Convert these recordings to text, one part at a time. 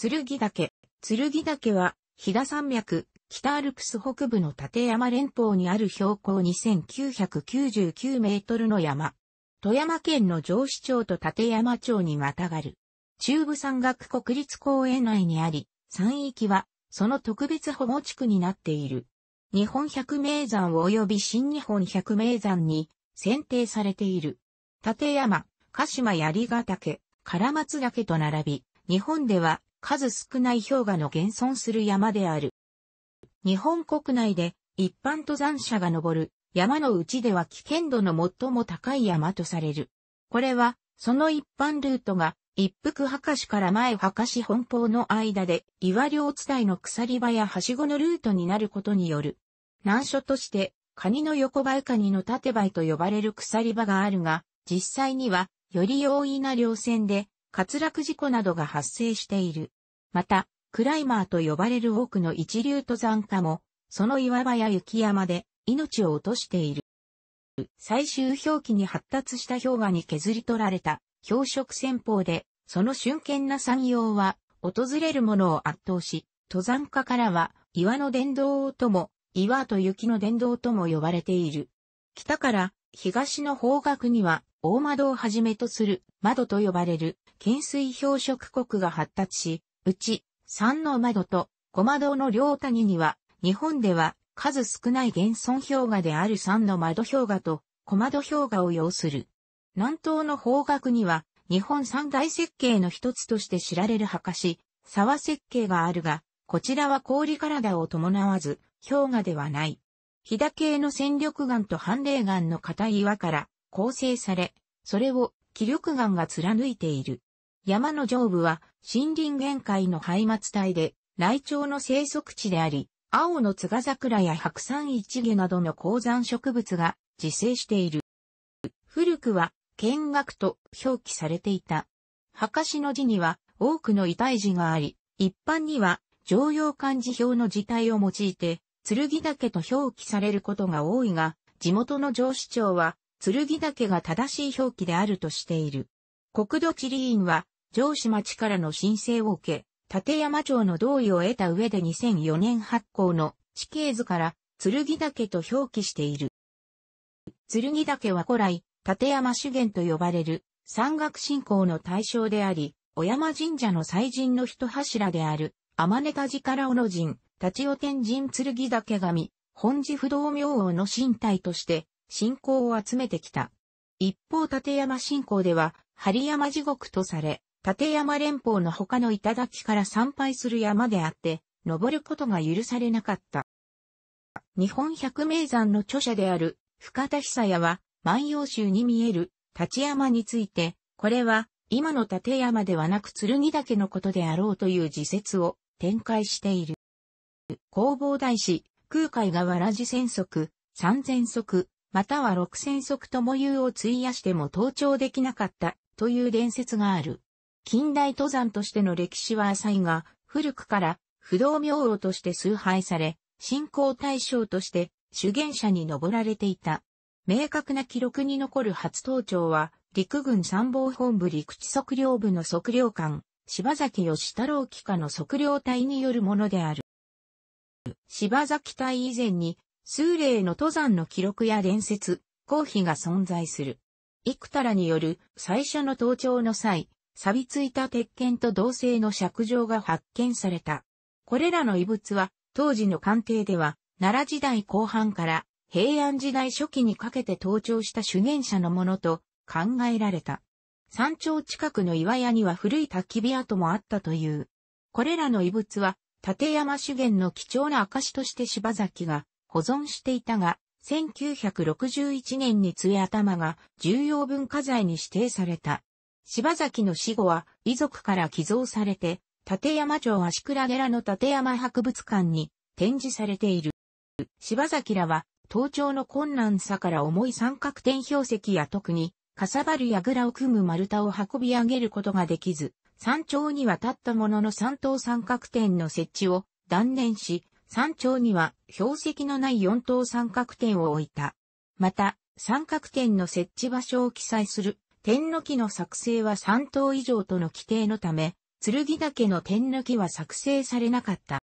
剣岳。剣岳は、飛騨山脈、北アルプス北部の立山連峰にある標高2999メートルの山。富山県の上市町と立山町にまたがる。中部山岳国立公園内にあり、山域は、その特別保護地区になっている。日本百名山及び新日本百名山に選定されている。立山、鹿島槍ヶ岳、唐松岳と並び、日本では数少ない氷河の現存する山である。日本国内で一般登山者が登る山のうちでは危険度の最も高い山とされる。これは、その一般ルートが一服博士から前博士本邦の間で岩両地帯の鎖場やはしごのルートになることによる。難所として、カニの横ばいカニの縦ばいと呼ばれる鎖場があるが、実際には、より容易な稜線で、滑落事故などが発生している。また、クライマーと呼ばれる多くの一流登山家も、その岩場や雪山で命を落としている。最終氷期に発達した氷河に削り取られた氷色戦法で、その瞬間な産業は、訪れる者を圧倒し、登山家からは岩の伝道とも、岩と雪の伝道とも呼ばれている。北から東の方角には大窓をはじめとする窓と呼ばれる懸垂氷食国が発達し、うち三の窓と小窓の両谷には、日本では数少ない現存氷河である三の窓氷河と小窓氷河を要する。南東の方角には、日本三大設計の一つとして知られる墓し、沢設計があるが、こちらは氷体を伴わず、氷河ではない。飛騨系の戦力岩と反霊岩の硬い岩から構成され、それを気力岩が貫いている。山の上部は森林限界の廃末帯で、内イの生息地であり、青の津賀桜や白山一毛などの高山植物が自生している。古くは見学と表記されていた。博士の字には多くの遺体字があり、一般には常用漢字表の字体を用いて、剣岳と表記されることが多いが、地元の上司長は、剣岳が正しい表記であるとしている。国土地理院は、上司町からの申請を受け、立山町の同意を得た上で2004年発行の地形図から、剣岳と表記している。剣岳は古来、立山修験と呼ばれる山岳信仰の対象であり、小山神社の祭神の一柱である、天根田ら小野神、立尾天神剣岳神、本寺不動明王の神体として、信仰を集めてきた。一方立山信仰では、針山地獄とされ、立山連峰の他の頂から参拝する山であって、登ることが許されなかった。日本百名山の著者である深田久屋は、万葉集に見える立山について、これは今の立山ではなく剣岳のことであろうという自説を展開している。弘法大師、空海がわらじ千足、三千足、または六千足とも言うを費やしても登頂できなかったという伝説がある。近代登山としての歴史は浅いが、古くから不動明王として崇拝され、信仰対象として主験者に登られていた。明確な記録に残る初登頂は、陸軍参謀本部陸地測量部の測量官、柴崎義太郎機下の測量隊によるものである。柴崎隊以前に、数例の登山の記録や伝説、公費が存在する。幾多らによる最初の登頂の際、錆びついた鉄拳と同性の尺状が発見された。これらの遺物は、当時の鑑定では、奈良時代後半から平安時代初期にかけて登頂した修験者のものと考えられた。山頂近くの岩屋には古い焚き火跡もあったという。これらの遺物は、立山修験の貴重な証として柴崎が保存していたが、1961年に杖頭が重要文化財に指定された。柴崎の死後は遺族から寄贈されて、立山町足倉寺の立山博物館に展示されている。柴崎らは、登頂の困難さから重い三角点標石や特に、かさばる櫓を組む丸太を運び上げることができず、山頂には立ったものの三等三角点の設置を断念し、山頂には標石のない四等三角点を置いた。また、三角点の設置場所を記載する天抜きの作成は3頭以上との規定のため、剣岳の天抜きは作成されなかった。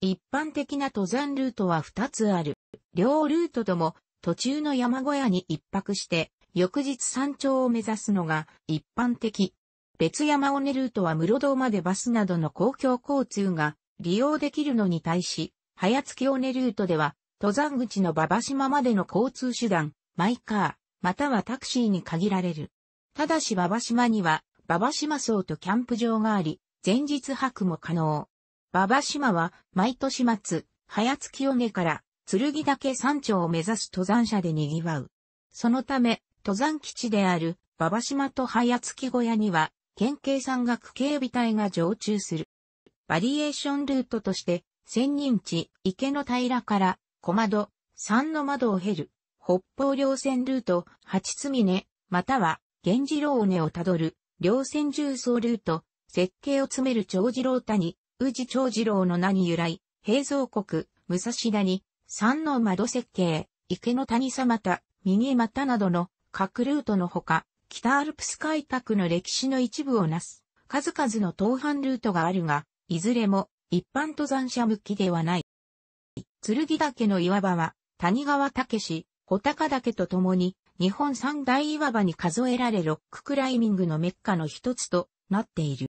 一般的な登山ルートは2つある。両ルートとも途中の山小屋に一泊して、翌日山頂を目指すのが一般的。別山尾根ルートは室堂までバスなどの公共交通が利用できるのに対し、早月尾根ルートでは登山口の馬場島までの交通手段、マイカー、またはタクシーに限られる。ただし馬場島には、馬場島荘とキャンプ場があり、前日泊も可能。馬場島は、毎年末、早月尾根から、剣岳山頂を目指す登山者で賑わう。そのため、登山基地である、馬場島と早月小屋には、県警山岳警備隊が常駐する。バリエーションルートとして、千人地、池の平から、小窓、山の窓を経る、北方稜線ルート、八つ峰、または、源次郎尾根をたどる、稜線重層ルート、設計を詰める長次郎谷、宇治長次郎の名に由来、平蔵国、武蔵谷、三の窓設計、池の谷様田、右股などの各ルートのほか、北アルプス開拓の歴史の一部をなす、数々の登攀ルートがあるが、いずれも一般登山者向きではない。剣岳の岩場は、谷川武穂高岳と共に日本三大岩場に数えられロッククライミングのメッカの一つとなっている。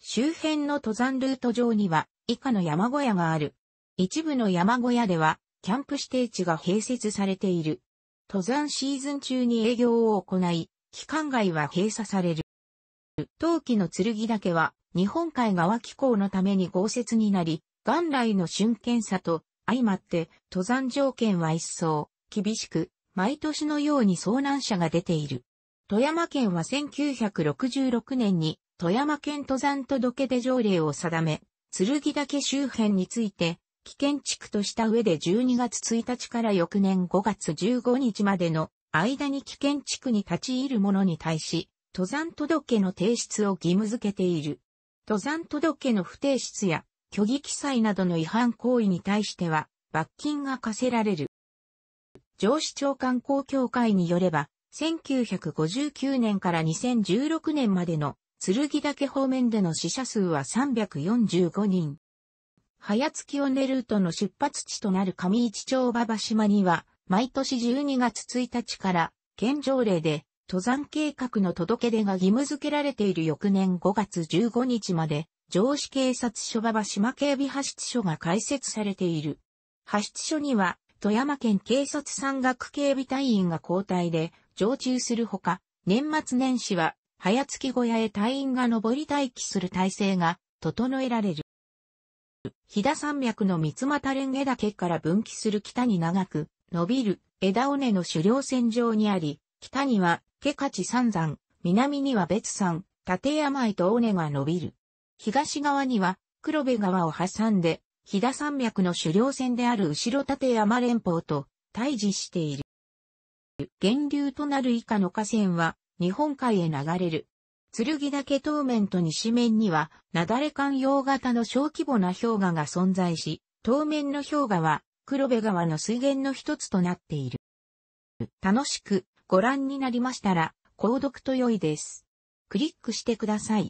周辺の登山ルート上には以下の山小屋がある。一部の山小屋ではキャンプ指定地が併設されている。登山シーズン中に営業を行い、期間外は閉鎖される。冬季の剣岳は日本海側気候のために豪雪になり、元来の春検査と相まって登山条件は一層厳しく、毎年のように遭難者が出ている。富山県は1966年に富山県登山届出条例を定め、剣岳周辺について危険地区とした上で12月1日から翌年5月15日までの間に危険地区に立ち入る者に対し、登山届の提出を義務付けている。登山届の不提出や虚偽記載などの違反行為に対しては罰金が課せられる。上司長官公協会によれば、1959年から2016年までの剣岳方面での死者数は345人。早月を根ルートの出発地となる上市町馬場島には、毎年12月1日から、県条例で、登山計画の届け出が義務付けられている翌年5月15日まで、上司警察署馬場島警備派出所が開設されている。派出所には、富山県警察山岳警備隊員が交代で常駐するほか、年末年始は、早月小屋へ隊員が登り待機する体制が整えられる。飛騨山脈の三股連下岳から分岐する北に長く、伸びる枝尾根の狩猟線上にあり、北には、ケカチ三山、南には別山、立山へと尾根が伸びる。東側には、黒部川を挟んで、飛騨山脈の主稜線である後ろ立山連峰と対峙している。源流となる以下の河川は日本海へ流れる。剣岳東面と西面には、なだれ間用型の小規模な氷河が存在し、東面の氷河は黒部川の水源の一つとなっている。楽しくご覧になりましたら、購読と良いです。クリックしてください。